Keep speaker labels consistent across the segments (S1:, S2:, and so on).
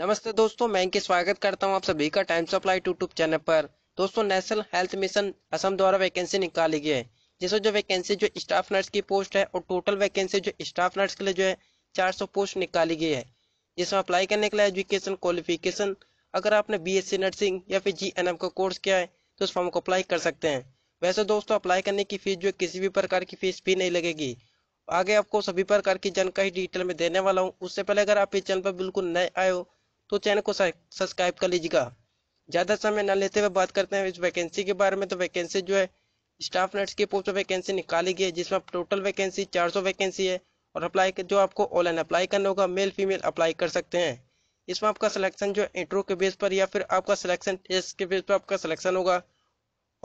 S1: नमस्ते दोस्तों मैं इनके स्वागत करता हूं आप सभी का टाइम सप्लाई यूट्यूब चैनल पर दोस्तों नेशनल हेल्थ मिशन असम द्वारा वैकेंसी निकाली गई है जिसमें जो वैकेंसी जो स्टाफ नर्स की पोस्ट है और टोटल वैकेंसी जो स्टाफ नर्स के लिए जो है 400 पोस्ट निकाली गई है जिसमें अप्लाई करने के लिए एजुकेशन क्वालिफिकेशन अगर आपने बी नर्सिंग या फिर जी का कोर्स किया है तो उस फॉर्म को अप्लाई कर सकते हैं वैसे दोस्तों अप्लाई करने की फीस जो किसी भी प्रकार की फीस भी नहीं लगेगी आगे आपको सभी प्रकार की जानकारी डिटेल में देने वाला हूँ उससे पहले अगर आप इस चैनल पर बिल्कुल नए आए हो तो चैनल को सब्सक्राइब कर लीजिएगा ज़्यादा समय न लेते हुए बात करते हैं इस वैकेंसी के बारे में तो वैकेंसी जो है स्टाफ नर्स की पोस्ट वैकेंसी निकाली गई है जिसमें टोटल वैकेंसी 400 वैकेंसी है और अप्लाई जो आपको ऑनलाइन अप्लाई करना होगा मेल फीमेल अप्लाई कर सकते हैं इसमें आपका सिलेक्शन जो इंटरव्यू के बेस पर या फिर आपका सिलेक्शन टेस्ट के बेस पर आपका सिलेक्शन होगा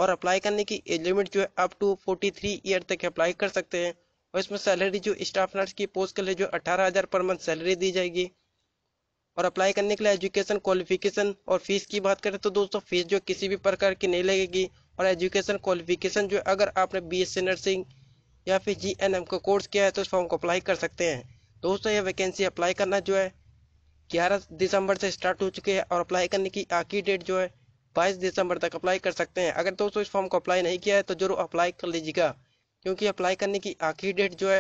S1: और अप्लाई करने की एज लिमिट जो है अप टू 43 ईयर तक अप्लाई कर सकते हैं और इसमें सैलरी जो स्टाफ नर्स की पोस्ट के लिए जो अठारह हज़ार पर मंथ सैलरी दी जाएगी और अप्लाई करने के लिए एजुकेशन क्वालिफिकेशन और फीस की बात करें तो दोस्तों फीस जो किसी भी प्रकार की नहीं लगेगी और एजुकेशन क्वालिफिकेशन जो अगर आपने बी एस नर्सिंग या फिर जी एन एम का कोर्स किया है तो इस फॉर्म को अप्लाई कर सकते हैं दोस्तों यह वैकेंसी अप्लाई करना जो है ग्यारह दिसंबर से स्टार्ट हो चुके हैं और अप्लाई करने की आखिरी डेट जो है बाईस दिसंबर तक अप्लाई कर सकते हैं अगर दोस्तों इस फॉर्म को अप्लाई नहीं किया है तो जरूर अप्लाई कर लीजिएगा क्योंकि अप्लाई करने की आखिरी डेट जो है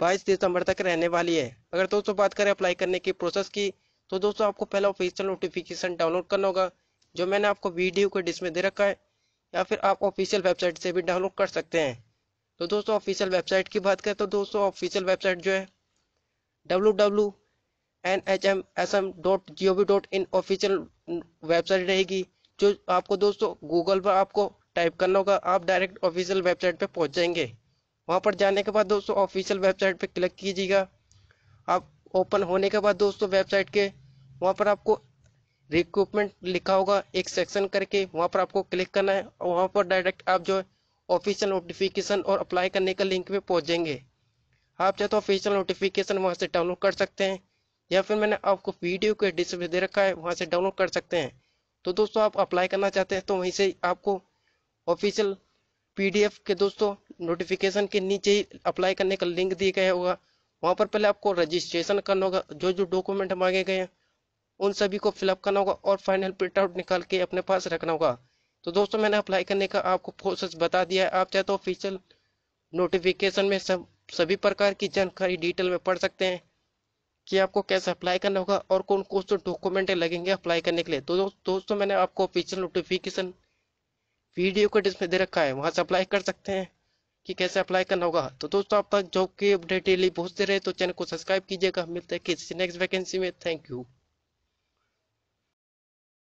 S1: बाईस दिसंबर तक रहने वाली है अगर दोस्तों बात करें अप्लाई करने की प्रोसेस की तो दोस्तों आपको पहला ऑफिशियल नोटिफिकेशन डाउनलोड करना होगा जो मैंने आपको वीडियो के डिस्प्ले दे रखा है या फिर आप ऑफिशियल वेबसाइट से भी डाउनलोड कर सकते हैं तो दोस्तों ऑफिशियल वेबसाइट की बात करें तो दोस्तों ऑफिशियल वेबसाइट जो है W W N H M S M dot G O V dot in official website रहेगी जो आपको दोस्तों गूगल पर आपको टाइप करना होगा आप डायरेक्ट ऑफिशियल वेबसाइट पर पहुंच जाएंगे वहां पर जाने के बाद दोस्तों ऑफिशियल वेबसाइट पर क्लिक कीजिएगा आप ओपन होने के बाद दोस्तों वेबसाइट के वहाँ पर आपको रिक्रूटमेंट लिखा होगा एक सेक्शन करके वहाँ पर आपको क्लिक करना है और वहाँ पर डायरेक्ट आप जो है ऑफिशियल नोटिफिकेशन और अप्लाई करने का लिंक पे पहुँच जाएंगे आप चाहे तो ऑफिशियल नोटिफिकेशन वहाँ से डाउनलोड कर सकते हैं या फिर मैंने आपको वीडियो के डिस्प्ले दे रखा है वहाँ से डाउनलोड कर सकते हैं तो दोस्तों आप अप्लाई करना चाहते हैं तो वहीं से आपको ऑफिशियल पीडीएफ के दोस्तों नोटिफिकेशन के नीचे ही अप्लाई करने का लिंक दिया गया होगा वहां पर पहले आपको रजिस्ट्रेशन करना होगा जो जो डॉक्यूमेंट मांगे गए हैं उन सभी को फिलअप करना होगा और फाइनल प्रिंट आउट निकाल के अपने पास रखना होगा तो दोस्तों मैंने अप्लाई करने का आपको प्रोसेस बता दिया है आप चाहे तो ऑफिशियल नोटिफिकेशन में सब सभी प्रकार की जानकारी डिटेल में पढ़ सकते हैं कि आपको कैसे अप्लाई करना होगा और कौन कौन से डॉक्यूमेंट लगेंगे अप्लाई करने के लिए तो दोस्तों मैंने आपको ऑफिशियल नोटिफिकेशन वीडियो को डिस्प्ले दे रखा है वहाँ से अप्लाई कर सकते हैं कि कैसे अप्लाई करना होगा तो दोस्तों आप तक जॉब की अपडेट डेली पहुंचते रहे तो चैनल को सब्सक्राइब कीजिएगा मिलते हैं किसी नेक्स्ट वैकेंसी में थैंक यू